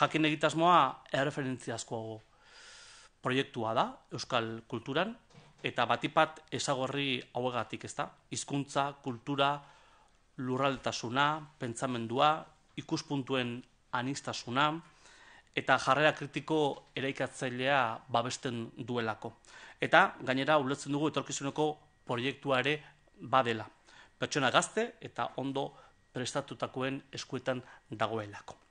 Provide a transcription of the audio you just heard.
jakin egitasmoa erreferentziazkoago proiektua da euskal kulturan eta batipat esagorri hauegatik, ezta? Hizkuntza, kultura, lurraltasuna, pentsamendua, ikuspuntuen anistasuna eta jarrera kritiko eraikatzailea babesten duelako. Eta gainera ulertzen dugu etorkizuneko proiektua ere badela. Pertsona gazte eta ondo prestatutakoen eskuetan dagoelako.